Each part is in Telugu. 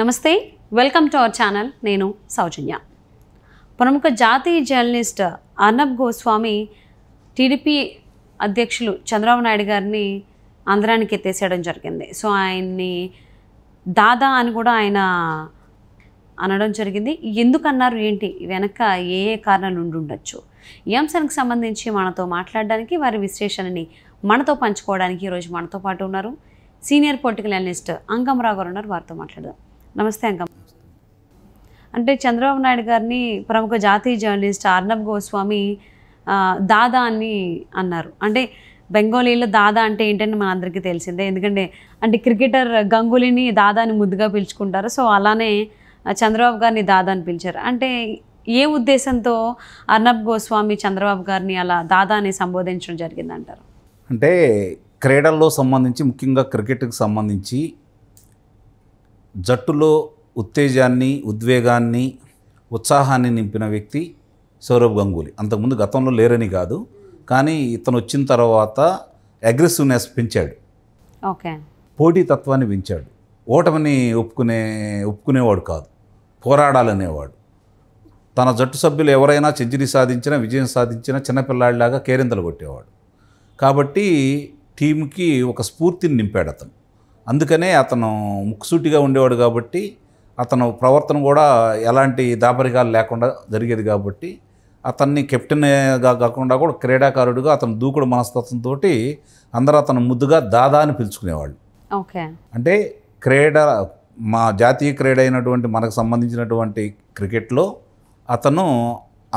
నమస్తే వెల్కమ్ టు అవర్ ఛానల్ నేను సౌజన్య ప్రముఖ జాతీయ జర్నలిస్ట్ అర్నబ్ గోస్వామి టీడీపీ అధ్యక్షులు చంద్రబాబు నాయుడు గారిని ఆంధ్రానికి ఎత్తేసేయడం జరిగింది సో ఆయన్ని దాదా అని కూడా ఆయన అనడం జరిగింది ఎందుకన్నారు ఏంటి వెనక ఏ ఏ కారణాలు ఉండొచ్చు ఈ అంశానికి సంబంధించి మనతో మాట్లాడడానికి వారి విశ్లేషణని మనతో పంచుకోవడానికి ఈరోజు మనతో పాటు ఉన్నారు సీనియర్ పొలిటికల్ అనలిస్ట్ అంగం రావు గారు ఉన్నారు వారితో మాట్లాడదాం నమస్తే అంకమ్ అంటే చంద్రబాబు నాయుడు గారిని ప్రముఖ జాతీయ జర్నలిస్ట్ అర్ణబ్ గోస్వామి దాదా అని అన్నారు అంటే బెంగాలీలో దాదా అంటే ఏంటని మన అందరికీ తెలిసిందే ఎందుకంటే అంటే క్రికెటర్ గంగులీని దాదాని ముద్దుగా పిలుచుకుంటారు సో అలానే చంద్రబాబు గారిని దాదా అని పిలిచారు అంటే ఏ ఉద్దేశంతో అర్ణబ్ గోస్వామి చంద్రబాబు గారిని అలా దాదా అని సంబోధించడం జరిగిందంటారు అంటే క్రీడల్లో సంబంధించి ముఖ్యంగా క్రికెట్కి సంబంధించి జట్టులో ఉత్తేజాన్ని ఉద్వేగాన్ని ఉత్సాహాన్ని నింపిన వ్యక్తి సౌరవ్ గంగూలీ అంతకుముందు గతంలో లేరని కాదు కానీ ఇతను వచ్చిన తర్వాత అగ్రెసివ్నెస్ పెంచాడు ఓకే పోటీ తత్వాన్ని పెంచాడు ఓటమిని ఒప్పుకునే ఒప్పుకునేవాడు కాదు పోరాడాలనేవాడు తన జట్టు సభ్యులు ఎవరైనా సెంచరీ సాధించినా విజయం సాధించినా చిన్నపిల్లాడిలాగా కేరింతలు కొట్టేవాడు కాబట్టి టీంకి ఒక స్ఫూర్తిని నింపాడు అతను అందుకనే అతను ముక్కుసూటిగా ఉండేవాడు కాబట్టి అతను ప్రవర్తన కూడా ఎలాంటి దాపరికాలు లేకుండా జరిగేది కాబట్టి అతన్ని కెప్టెన్గా కాకుండా కూడా క్రీడాకారుడిగా అతను దూకుడు మనస్తత్వంతో అందరూ అతను ముద్దుగా దాదా అని పిలుచుకునేవాళ్ళు ఓకే అంటే క్రీడ మా జాతీయ క్రీడ అయినటువంటి మనకు సంబంధించినటువంటి క్రికెట్లో అతను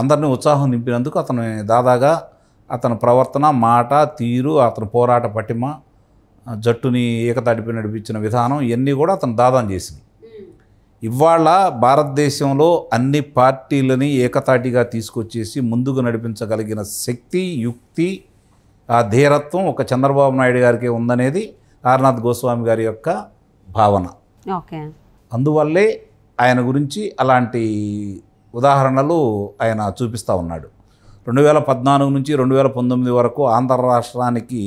అందరినీ ఉత్సాహం నింపినందుకు అతను దాదాగా అతని ప్రవర్తన మాట తీరు అతను పోరాట పటిమ జట్టుని ఏకతాటిపై నడిపించిన విధానం ఇవన్నీ కూడా అతను దాదాం చేసింది ఇవాళ భారతదేశంలో అన్ని పార్టీలని ఏకతాటిగా తీసుకొచ్చేసి ముందుకు నడిపించగలిగిన శక్తి యుక్తి ఆ ధీరత్వం ఒక చంద్రబాబు నాయుడు గారికి ఉందనేది ఆర్నాథ్ గోస్వామి గారి యొక్క భావన ఓకే అందువల్లే ఆయన గురించి అలాంటి ఉదాహరణలు ఆయన చూపిస్తూ ఉన్నాడు రెండు వేల పద్నాలుగు నుంచి రెండు వేల పంతొమ్మిది వరకు ఆంధ్ర రాష్ట్రానికి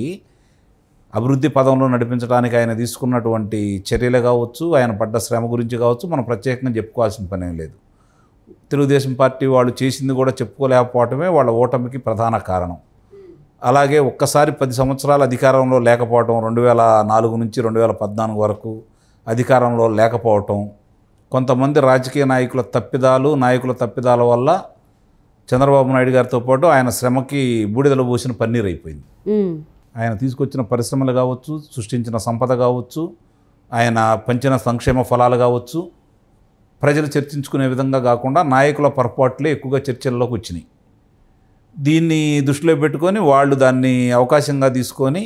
అభివృద్ధి పదంలో నడిపించడానికి ఆయన తీసుకున్నటువంటి చర్యలు కావచ్చు ఆయన పడ్డ శ్రమ గురించి కావచ్చు మనం ప్రత్యేకంగా చెప్పుకోవాల్సిన పని లేదు తెలుగుదేశం పార్టీ వాళ్ళు చేసింది కూడా చెప్పుకోలేకపోవటమే వాళ్ళ ఓటమికి ప్రధాన కారణం అలాగే ఒక్కసారి పది సంవత్సరాలు అధికారంలో లేకపోవటం రెండు వేల నాలుగు నుంచి రెండు వేల పద్నాలుగు వరకు అధికారంలో లేకపోవటం కొంతమంది రాజకీయ నాయకుల తప్పిదాలు నాయకుల తప్పిదాల వల్ల చంద్రబాబు నాయుడు గారితో పాటు ఆయన శ్రమకి బూడిదలు పోసిన పన్నీరు అయిపోయింది ఆయన తీసుకొచ్చిన పరిశ్రమలు కావచ్చు సృష్టించిన సంపద కావచ్చు ఆయన పంచిన సంక్షేమ ఫలాలు కావచ్చు ప్రజలు చర్చించుకునే విధంగా కాకుండా నాయకుల పొరపాట్లే ఎక్కువగా చర్చల్లోకి వచ్చినాయి దీన్ని దృష్టిలో పెట్టుకొని వాళ్ళు దాన్ని అవకాశంగా తీసుకొని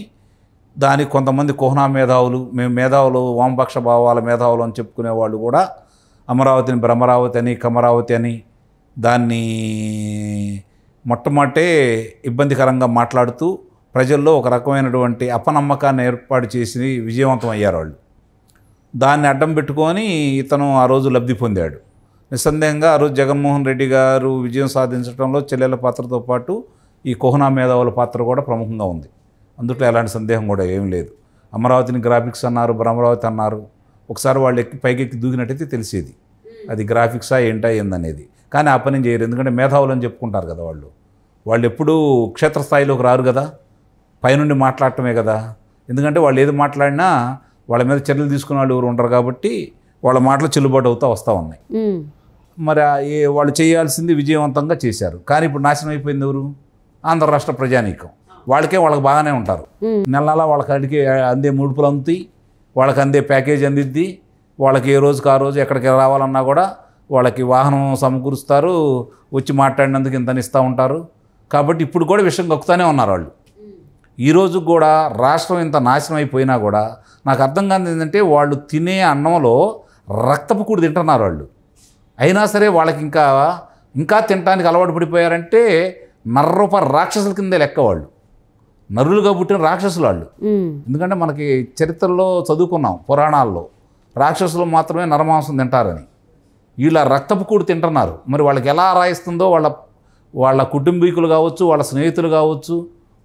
దానికి కొంతమంది కోహనా మేధావులు మేము మేధావులు వామపక్ష భావాల మేధావులు అని చెప్పుకునే వాళ్ళు కూడా అమరావతిని బ్రహ్మరావతి అని కమరావతి అని దాన్ని మొట్టమొదటే ఇబ్బందికరంగా మాట్లాడుతూ ప్రజల్లో ఒక రకమైనటువంటి అపనమ్మకాన్ని ఏర్పాటు చేసి విజయవంతం అయ్యారు వాళ్ళు దాన్ని అడ్డం పెట్టుకొని ఇతను ఆ రోజు లబ్ధి పొందాడు నిస్సందేహంగా ఆ రోజు జగన్మోహన్ రెడ్డి గారు విజయం సాధించడంలో చెల్లెల పాత్రతో పాటు ఈ కోహనా మేధావుల పాత్ర కూడా ప్రముఖంగా ఉంది అందుట్లో ఎలాంటి సందేహం కూడా ఏం లేదు అమరావతిని గ్రాఫిక్స్ అన్నారు బ్రహ్మరావతి అన్నారు ఒకసారి వాళ్ళు ఎక్కి పైకెక్కి దూకినట్టయితే తెలిసేది అది గ్రాఫిక్సా ఏంటా ఏందనేది కానీ ఆ పని చేయరు ఎందుకంటే మేధావులు అని చెప్పుకుంటారు కదా వాళ్ళు వాళ్ళు ఎప్పుడూ క్షేత్రస్థాయిలోకి రారు కదా పైనుండి మాట్లాడటమే కదా ఎందుకంటే వాళ్ళు ఏది మాట్లాడినా వాళ్ళ మీద చర్యలు తీసుకున్న వాళ్ళు ఎవరు ఉండరు కాబట్టి వాళ్ళ మాటలు చెల్లుబాటు అవుతూ వస్తూ ఉన్నాయి మరి వాళ్ళు చేయాల్సింది విజయవంతంగా చేశారు కానీ ఇప్పుడు నాశనం అయిపోయింది ఎవరు ఆంధ్ర రాష్ట్ర ప్రజానీకం వాళ్ళకే వాళ్ళకి బాగానే ఉంటారు నెల నెల వాళ్ళకి అడిగి అందే ముడుపులు అంది వాళ్ళకి అందే ప్యాకేజ్ అందిద్ది వాళ్ళకి ఏ రోజుకి ఆ రోజు ఎక్కడికి రావాలన్నా కూడా వాళ్ళకి వాహనం సమకూరుస్తారు వచ్చి మాట్లాడినందుకు ఇస్తూ ఉంటారు కాబట్టి ఇప్పుడు కూడా విషయం గక్కుతానే ఉన్నారు వాళ్ళు ఈరోజు కూడా రాష్ట్రం ఇంత నాశనం అయిపోయినా కూడా నాకు అర్థం కాని ఏంటంటే వాళ్ళు తినే అన్నంలో రక్తపు కూడి తింటున్నారు వాళ్ళు అయినా సరే వాళ్ళకి ఇంకా ఇంకా తినడానికి అలవాటు పడిపోయారంటే నర్రూప రాక్షసుల కిందే లెక్క వాళ్ళు నరులుగా పుట్టిన రాక్షసులు వాళ్ళు ఎందుకంటే మనకి చరిత్రలో చదువుకున్నాం పురాణాల్లో రాక్షసులు మాత్రమే నరమాంసం తింటారని వీళ్ళ రక్తపు కూడి తింటున్నారు మరి వాళ్ళకి ఎలా రాయిస్తుందో వాళ్ళ వాళ్ళ కుటుంబీకులు కావచ్చు వాళ్ళ స్నేహితులు కావచ్చు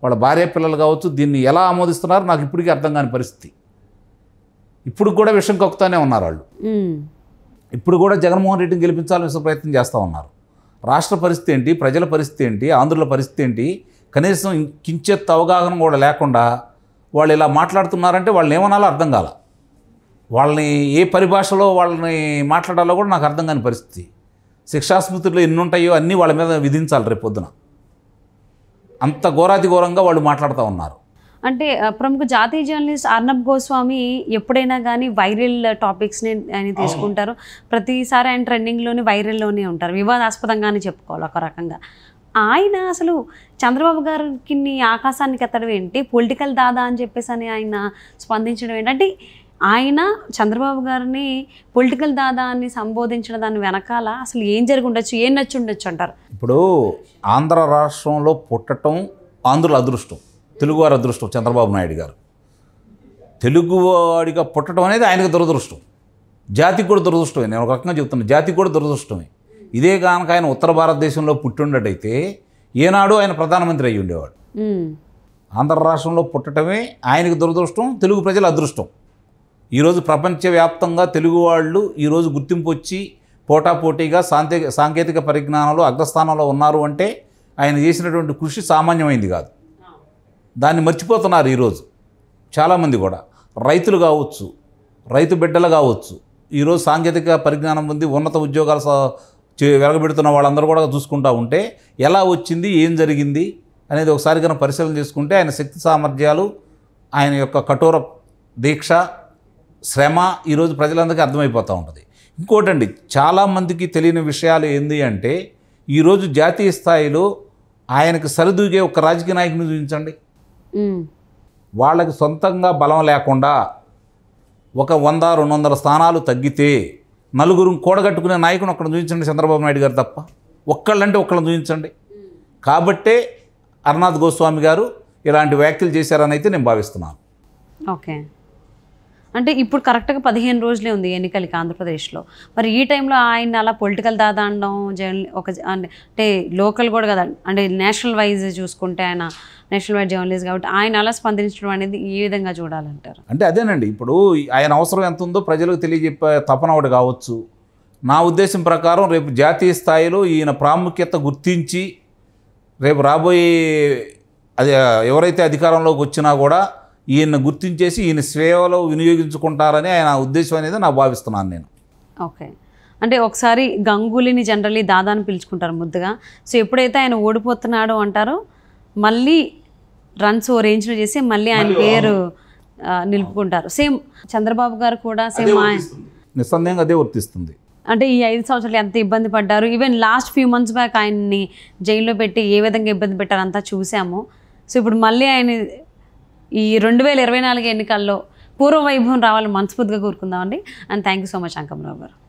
వాళ్ళ భార్య పిల్లలు కావచ్చు దీన్ని ఎలా ఆమోదిస్తున్నారో నాకు ఇప్పటికీ అర్థం కాని పరిస్థితి ఇప్పుడు కూడా విషయం కక్కుతానే ఉన్నారు వాళ్ళు ఇప్పుడు కూడా జగన్మోహన్ రెడ్డిని గెలిపించాలని ప్రయత్నం చేస్తూ ఉన్నారు రాష్ట్ర పరిస్థితి ఏంటి ప్రజల పరిస్థితి ఏంటి ఆంధ్రుల పరిస్థితి ఏంటి కనీసం కించెత్ అవగాహన కూడా లేకుండా వాళ్ళు ఇలా మాట్లాడుతున్నారంటే వాళ్ళని ఏమనాలో అర్థం కాల వాళ్ళని ఏ పరిభాషలో వాళ్ళని మాట్లాడాలో కూడా నాకు అర్థం కాని పరిస్థితి శిక్షాస్మృతులు ఎన్ని ఉంటాయో అన్నీ వాళ్ళ మీద విధించాలి రేపు పొద్దున అంత ఘోరాతి ఘోరంగా వాళ్ళు మాట్లాడుతూ ఉన్నారు అంటే ప్రముఖ జాతీయ జర్నలిస్ట్ అర్ణబ్ గోస్వామి ఎప్పుడైనా కానీ వైరల్ టాపిక్స్ని ఆయన తీసుకుంటారు ప్రతిసారి ఆయన ట్రెండింగ్లోనే వైరల్లోనే ఉంటారు వివాదాస్పదంగానే చెప్పుకోవాలి ఒక రకంగా ఆయన అసలు చంద్రబాబు గారికి ఆకాశానికి ఎత్తడం ఏంటి పొలిటికల్ దాదా అని చెప్పేసి అని ఆయన స్పందించడం ఏంటంటే ఆయన చంద్రబాబు గారిని పొలిటికల్ దాదా అని సంబోధించిన దాని వెనకాల అసలు ఏం జరిగి ఉండొచ్చు ఏం నచ్చి ఉండొచ్చు అంటారు ఇప్పుడు ఆంధ్ర రాష్ట్రంలో పుట్టడం ఆంధ్రుల అదృష్టం తెలుగువారి అదృష్టం చంద్రబాబు నాయుడు గారు తెలుగువాడిగా పుట్టడం అనేది ఆయనకు దురదృష్టం జాతికి కూడా దురదృష్టమే నేను ఒక రకంగా చెప్తున్నాను జాతికి కూడా దురదృష్టమే ఇదే కనుక ఆయన ఉత్తర భారతదేశంలో పుట్టిండటైతే ఏనాడు ఆయన ప్రధానమంత్రి అయ్యి ఉండేవాడు ఆంధ్ర రాష్ట్రంలో పుట్టడమే ఆయనకు దురదృష్టం తెలుగు ప్రజల అదృష్టం ఈరోజు ప్రపంచవ్యాప్తంగా తెలుగు వాళ్ళు ఈరోజు గుర్తింపు వచ్చి పోటాపోటీగా సాంతే సాంకేతిక పరిజ్ఞానంలో అగ్రస్థానంలో ఉన్నారు అంటే ఆయన చేసినటువంటి కృషి సామాన్యమైంది కాదు దాన్ని మర్చిపోతున్నారు ఈరోజు చాలామంది కూడా రైతులు కావచ్చు రైతు బిడ్డలు కావచ్చు ఈరోజు సాంకేతిక పరిజ్ఞానం ఉంది ఉన్నత ఉద్యోగాలు వెలగబెడుతున్న వాళ్ళందరూ కూడా చూసుకుంటూ ఉంటే ఎలా వచ్చింది ఏం జరిగింది అనేది ఒకసారి కనుక పరిశీలన చేసుకుంటే ఆయన శక్తి సామర్థ్యాలు ఆయన యొక్క కఠోర దీక్ష శ్రమ ఈరోజు ప్రజలందరికీ అర్థమైపోతూ ఉంటుంది ఇంకోటండి చాలామందికి తెలియని విషయాలు ఏంది అంటే ఈరోజు జాతీయ స్థాయిలో ఆయనకు సరిదూగే ఒక రాజకీయ నాయకుని చూపించండి వాళ్ళకి సొంతంగా బలం లేకుండా ఒక వంద రెండు వందల స్థానాలు తగ్గితే నలుగురు కూడగట్టుకునే నాయకుని ఒకరిని చూపించండి చంద్రబాబు నాయుడు గారు తప్ప ఒక్కళ్ళంటే ఒక్కళ్ళని చూపించండి కాబట్టే అరుణాథ్ గోస్వామి గారు ఇలాంటి వ్యాఖ్యలు చేశారని అయితే నేను భావిస్తున్నాను ఓకే అంటే ఇప్పుడు కరెక్ట్గా పదిహేను రోజులే ఉంది ఎన్నికలకి ఆంధ్రప్రదేశ్లో మరి ఈ టైంలో ఆయన అలా పొలిటికల్ దాదాండం అనడం ఒక అంటే లోకల్ కూడా కదా అంటే నేషనల్ వైజ్ చూసుకుంటే ఆయన నేషనల్ వైడ్ జర్నలిస్ట్ కాబట్టి ఆయన అలా స్పందించడం అనేది ఏ విధంగా చూడాలంటారు అంటే అదేనండి ఇప్పుడు ఆయన అవసరం ఎంత ఉందో ప్రజలకు తెలియజెప్పే తపన ఒకటి కావచ్చు నా ఉద్దేశం ప్రకారం రేపు జాతీయ స్థాయిలో ఈయన ప్రాముఖ్యత గుర్తించి రేపు రాబోయే అది ఎవరైతే అధికారంలోకి వచ్చినా కూడా ఈయన గుర్తించేసి ఈయన సేవలో వినియోగించుకుంటారని ఆయన ఉద్దేశం అనేది నా భావిస్తున్నాను నేను ఓకే అంటే ఒకసారి గంగూలీని జనరల్లీ దాదాని పిలుచుకుంటారు ముద్దుగా సో ఎప్పుడైతే ఆయన ఓడిపోతున్నాడో అంటారో మళ్ళీ రన్స్ ఓ రేంజ్లో చేసి మళ్ళీ ఆయన పేరు నిలుపుకుంటారు సేమ్ చంద్రబాబు గారు కూడా సేమ్ ఆయన నిస్సందేహంగా అదే వర్తిస్తుంది అంటే ఈ ఐదు సంవత్సరాలు ఎంత ఇబ్బంది పడ్డారు even last few months back ఆయన్ని జైల్లో పెట్టి ఏ విధంగా ఇబ్బంది పెట్టారంతా చూసాము సో ఇప్పుడు మళ్ళీ ఆయన ఈ రెండు వేల ఇరవై నాలుగు ఎన్నికల్లో పూర్వ వైభవం రావాలని మనస్ఫూర్తిగా కోరుకుందామండి and thank you so much Ankamrao గారు